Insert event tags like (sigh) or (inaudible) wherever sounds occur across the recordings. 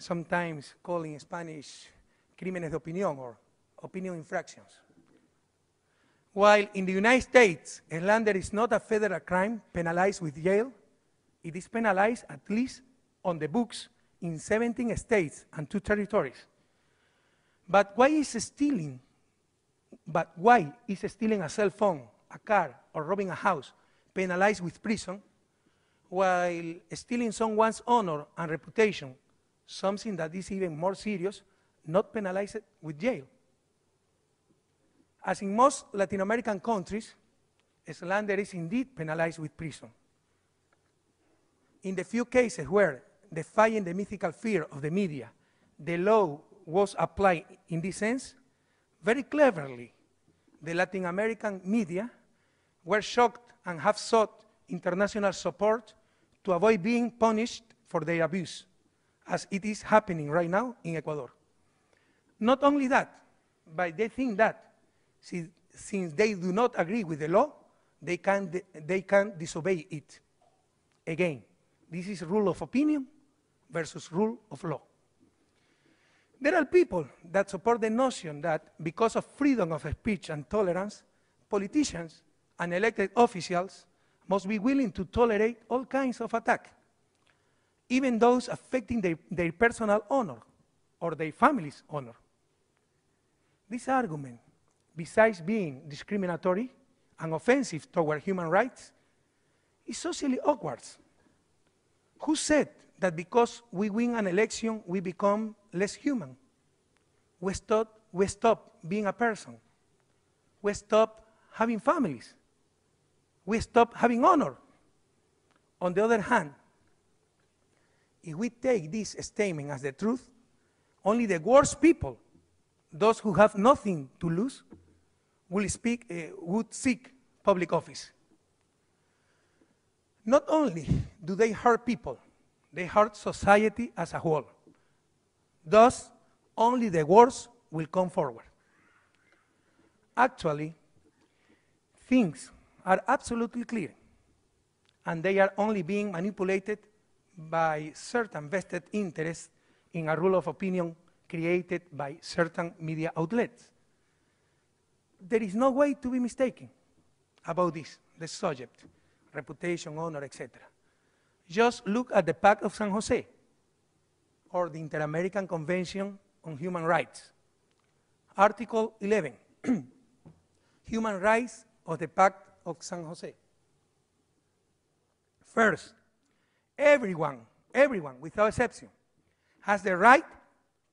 sometimes called in Spanish crímenes de opinión or opinion infractions. While in the United States, slander is not a federal crime penalized with jail, it is penalized at least on the books in 17 states and two territories. But why is stealing, but why is stealing a cell phone, a car, or robbing a house penalized with prison, while stealing someone's honor and reputation something that is even more serious, not penalized with jail. As in most Latin American countries, slander is indeed penalized with prison. In the few cases where, defying the mythical fear of the media, the law was applied in this sense, very cleverly, the Latin American media were shocked and have sought international support to avoid being punished for their abuse as it is happening right now in Ecuador. Not only that, but they think that since they do not agree with the law, they can, they can disobey it. Again, this is rule of opinion versus rule of law. There are people that support the notion that because of freedom of speech and tolerance, politicians and elected officials must be willing to tolerate all kinds of attack even those affecting their, their personal honor or their family's honor. This argument, besides being discriminatory and offensive toward human rights, is socially awkward. Who said that because we win an election, we become less human? We stop, we stop being a person. We stop having families. We stop having honor. On the other hand, if we take this statement as the truth, only the worst people, those who have nothing to lose, will speak, uh, would seek public office. Not only do they hurt people, they hurt society as a whole. Thus, only the worst will come forward. Actually, things are absolutely clear, and they are only being manipulated by certain vested interests in a rule of opinion created by certain media outlets. There is no way to be mistaken about this, the subject, reputation, honor, etc. Just look at the Pact of San Jose or the Inter-American Convention on Human Rights. Article 11, (clears throat) Human Rights of the Pact of San Jose. First, Everyone, everyone, without exception, has the right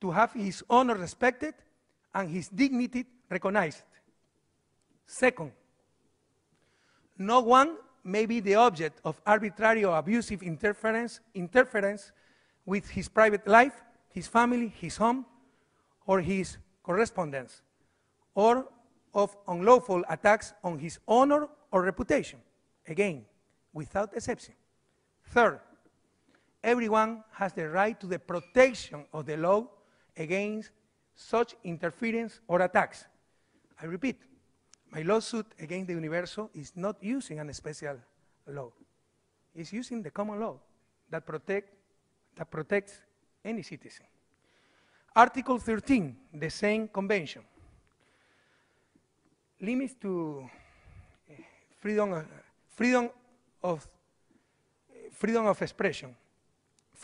to have his honor respected and his dignity recognized. Second, no one may be the object of arbitrary or abusive interference, interference with his private life, his family, his home, or his correspondence, or of unlawful attacks on his honor or reputation. Again, without exception. Third, everyone has the right to the protection of the law against such interference or attacks. I repeat, my lawsuit against the Universal is not using an special law. It's using the common law that, protect, that protects any citizen. Article 13, the same convention, limits to eh, freedom, eh, freedom of eh, freedom of expression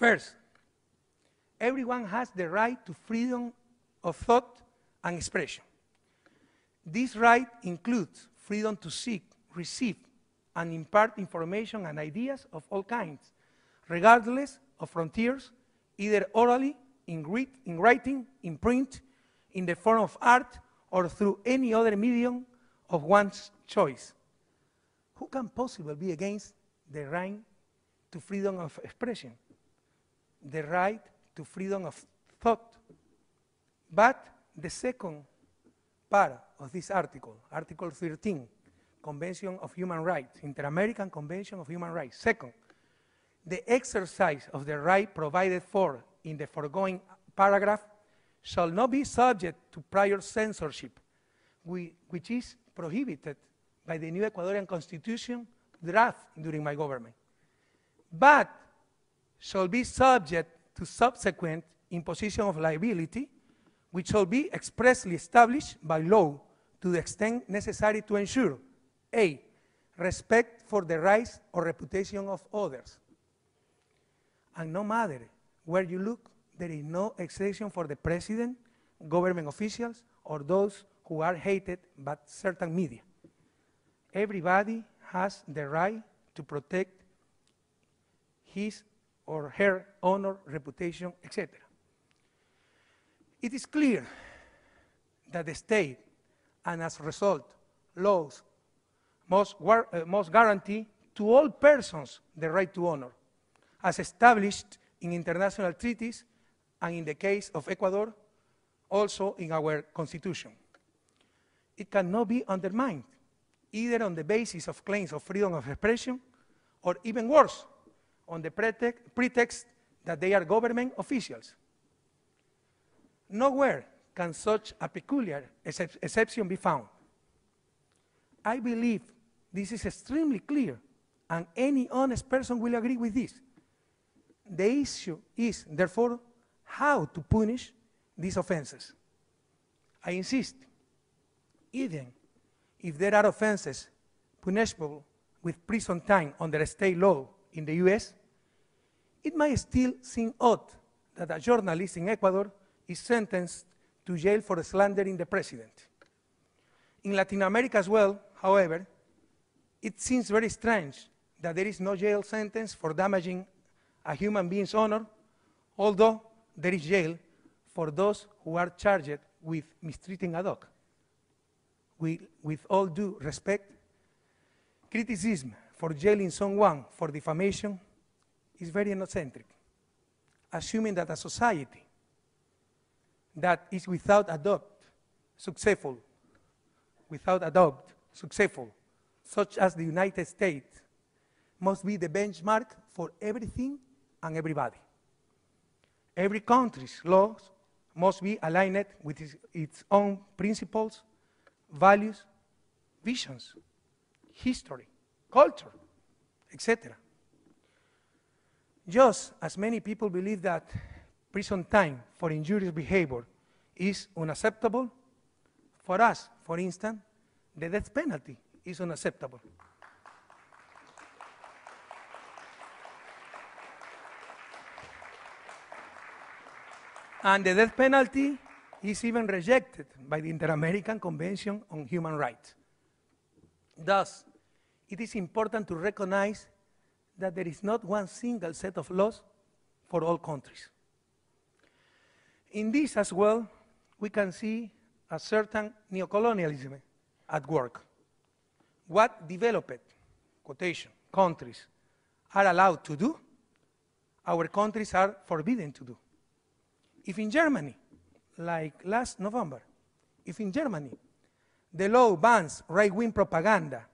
First, everyone has the right to freedom of thought and expression. This right includes freedom to seek, receive, and impart information and ideas of all kinds, regardless of frontiers, either orally, in, in writing, in print, in the form of art, or through any other medium of one's choice. Who can possibly be against the right to freedom of expression? the right to freedom of thought. But the second part of this article, Article 13, Convention of Human Rights, Inter-American Convention of Human Rights. Second, the exercise of the right provided for in the foregoing paragraph shall not be subject to prior censorship, which is prohibited by the new Ecuadorian constitution draft during my government. But shall be subject to subsequent imposition of liability, which shall be expressly established by law to the extent necessary to ensure A. Respect for the rights or reputation of others. And no matter where you look, there is no exception for the president, government officials, or those who are hated by certain media. Everybody has the right to protect his or her honor, reputation, etc. It is clear that the state, and as a result, laws, must, uh, must guarantee to all persons the right to honor, as established in international treaties and in the case of Ecuador, also in our constitution. It cannot be undermined, either on the basis of claims of freedom of expression, or even worse, on the pretext that they are government officials. Nowhere can such a peculiar exception be found. I believe this is extremely clear, and any honest person will agree with this. The issue is, therefore, how to punish these offenses. I insist, even if there are offenses punishable with prison time under state law in the US, it might still seem odd that a journalist in Ecuador is sentenced to jail for slandering the president. In Latin America as well, however, it seems very strange that there is no jail sentence for damaging a human being's honor, although there is jail for those who are charged with mistreating a dog. We, with all due respect, criticism for jailing someone for defamation is very ethnocentric, assuming that a society that is without adopt successful, without adopt successful, such as the United States, must be the benchmark for everything and everybody. Every country's laws must be aligned with its own principles, values, visions, history, culture, etc. Just as many people believe that prison time for injurious behavior is unacceptable, for us, for instance, the death penalty is unacceptable. and the death penalty is even rejected by the Inter-American Convention on Human Rights. Thus, it is important to recognize that there is not one single set of laws for all countries. In this as well, we can see a certain neocolonialism at work. What developed, quotation, countries are allowed to do, our countries are forbidden to do. If in Germany, like last November, if in Germany, the law bans right-wing propaganda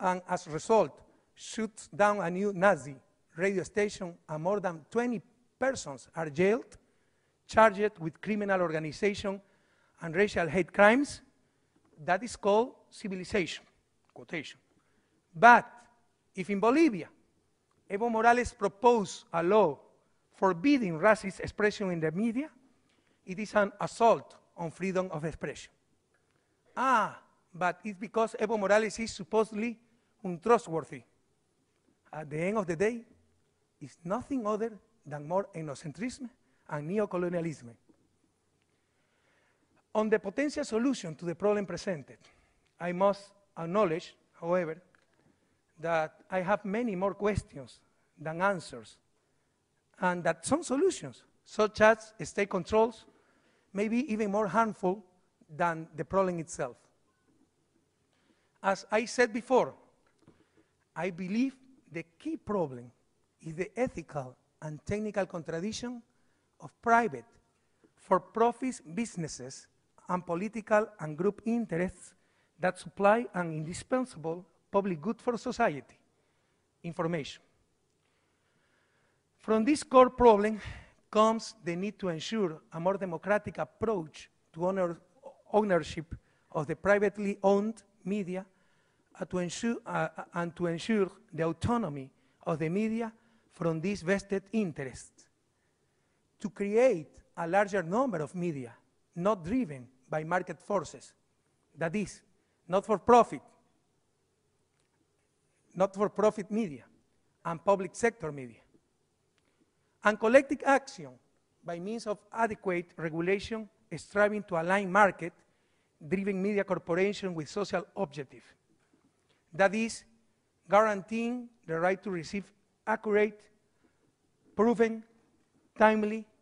and as a result, shoots down a new Nazi radio station and more than 20 persons are jailed, charged with criminal organization and racial hate crimes, that is called civilization, quotation. But if in Bolivia, Evo Morales proposed a law forbidding racist expression in the media, it is an assault on freedom of expression. Ah, but it's because Evo Morales is supposedly untrustworthy, at the end of the day, is nothing other than more ethnocentrism and neocolonialism. On the potential solution to the problem presented, I must acknowledge, however, that I have many more questions than answers, and that some solutions, such as state controls, may be even more harmful than the problem itself. As I said before, I believe the key problem is the ethical and technical contradiction of private, for-profit businesses and political and group interests that supply an indispensable public good for society, information. From this core problem comes the need to ensure a more democratic approach to ownership of the privately owned media to ensure, uh, and to ensure the autonomy of the media from these vested interests. To create a larger number of media, not driven by market forces, that is, not for profit, not for profit media, and public sector media. And collective action by means of adequate regulation striving to align market driven media corporation with social objectives that is guaranteeing the right to receive accurate, proven, timely,